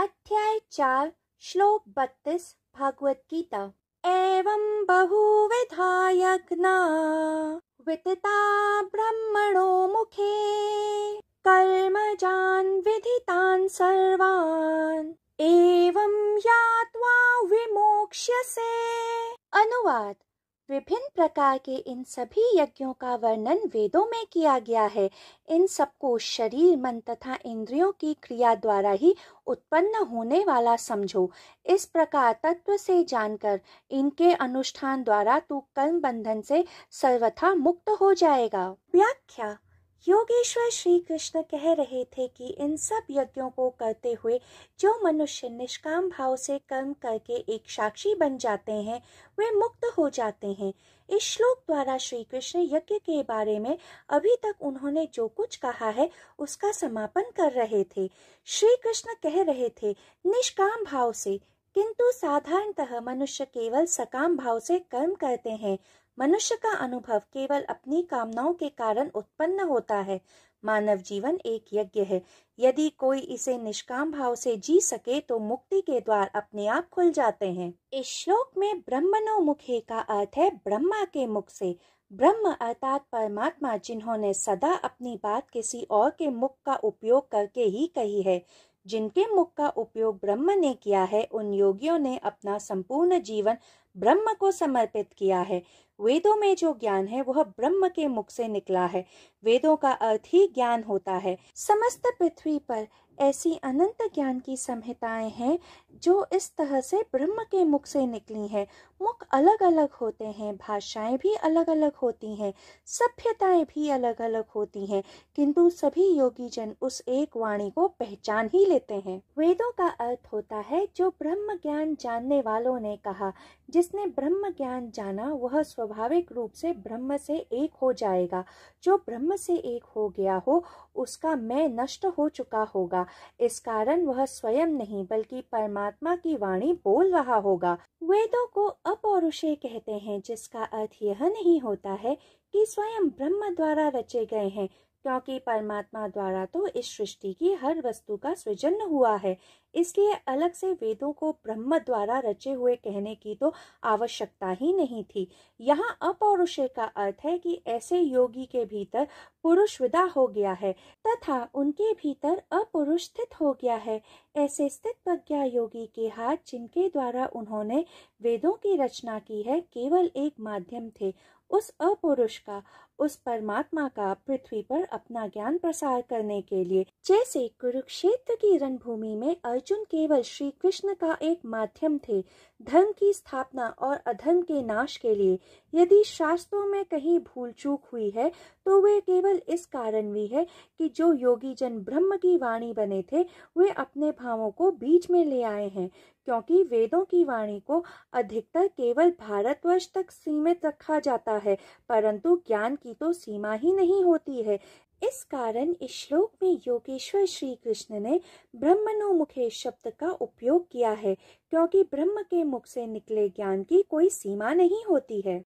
अध्याय चार श्लोक बत्तीस भगवत गीता एवं बहुविधा यज्ञा वितता ब्रह्मणो मुखे कर्म जान विधितान सर्वान एवं यात्वा विमोक्ष्यसे अनुवाद विभिन्न प्रकार के इन सभी यज्ञों का वर्णन वेदों में किया गया है इन सबको शरीर मन तथा इंद्रियों की क्रिया द्वारा ही उत्पन्न होने वाला समझो इस प्रकार तत्व से जानकर इनके अनुष्ठान द्वारा तू कर्म बंधन से सर्वथा मुक्त हो जाएगा व्याख्या योगेश्वर श्री कृष्ण कह रहे थे कि इन सब यज्ञों को करते हुए जो मनुष्य निष्काम भाव से कर्म करके एक साक्षी बन जाते हैं वे मुक्त हो जाते हैं इस श्लोक द्वारा श्री कृष्ण यज्ञ के बारे में अभी तक उन्होंने जो कुछ कहा है उसका समापन कर रहे थे श्री कृष्ण कह रहे थे निष्काम भाव से किंतु साधारणतः मनुष्य केवल सकाम भाव से कर्म करते हैं मनुष्य का अनुभव केवल अपनी कामनाओं के कारण उत्पन्न होता है मानव जीवन एक यज्ञ है यदि कोई इसे निष्काम भाव से जी सके तो मुक्ति के द्वार अपने आप खुल जाते हैं इस श्लोक में ब्रह्मनो मुखे का अर्थ है ब्रह्मा के मुख से ब्रह्म अर्थात परमात्मा जिन्होंने सदा अपनी बात किसी और के मुख का उपयोग करके ही कही है जिनके मुख का उपयोग ब्रह्म ने किया है उन योगियों ने अपना संपूर्ण जीवन ब्रह्म को समर्पित किया है वेदों में जो ज्ञान है वह ब्रह्म के मुख से निकला है वेदों का अर्थ ही ज्ञान होता है समस्त पृथ्वी पर ऐसी अनंत ज्ञान की संहिताएं हैं जो इस तरह से ब्रह्म के मुख से निकली हैं मुख अलग अलग होते हैं भाषाएं भी अलग अलग होती हैं सभ्यताएं भी अलग अलग होती हैं किंतु सभी योगी जन उस एक वाणी को पहचान ही लेते हैं वेदों का अर्थ होता है जो ब्रह्म ज्ञान जानने वालों ने कहा जिसने ब्रह्म ज्ञान जाना वह स्वाभाविक रूप से ब्रह्म से एक हो जाएगा जो ब्रह्म से एक हो गया हो उसका मैं नष्ट हो चुका होगा इस कारण वह स्वयं नहीं बल्कि परमात्मा की वाणी बोल रहा होगा वेदों को अपौरुषे कहते हैं जिसका अर्थ यह नहीं होता है कि स्वयं ब्रह्म द्वारा रचे गए हैं क्योंकि परमात्मा द्वारा तो इस सृष्टि की हर वस्तु का सृजन हुआ है इसलिए अलग से वेदों को ब्रह्म द्वारा रचे हुए कहने की तो आवश्यकता ही नहीं थी यहाँ अपौरुषे का अर्थ है कि ऐसे योगी के भीतर पुरुष विदा हो गया है तथा उनके भीतर अपुरुष स्थित हो गया है ऐसे स्थित प्रज्ञा योगी के हाथ जिनके द्वारा उन्होंने वेदों की रचना की है केवल एक माध्यम थे उस अपुरुष का उस परमात्मा का पृथ्वी पर अपना ज्ञान प्रसार करने के लिए जैसे कुरुक्षेत्र की रणभूमि में अर्जुन केवल श्री कृष्ण का एक माध्यम थे धर्म की स्थापना और अधर्म के नाश के लिए यदि शास्त्रों में कहीं भूल चूक हुई है तो वे केवल इस कारण भी है कि जो योगी जन ब्रह्म की वाणी बने थे वे अपने भावों को बीच में ले आए हैं क्योंकि वेदों की वाणी को अधिकतर केवल भारतवर्ष तक सीमित रखा जाता है परंतु ज्ञान की तो सीमा ही नहीं होती है इस कारण इस श्लोक में योगेश्वर श्री कृष्ण ने ब्रह्मनोमुखे शब्द का उपयोग किया है क्योंकि ब्रह्म के मुख से निकले ज्ञान की कोई सीमा नहीं होती है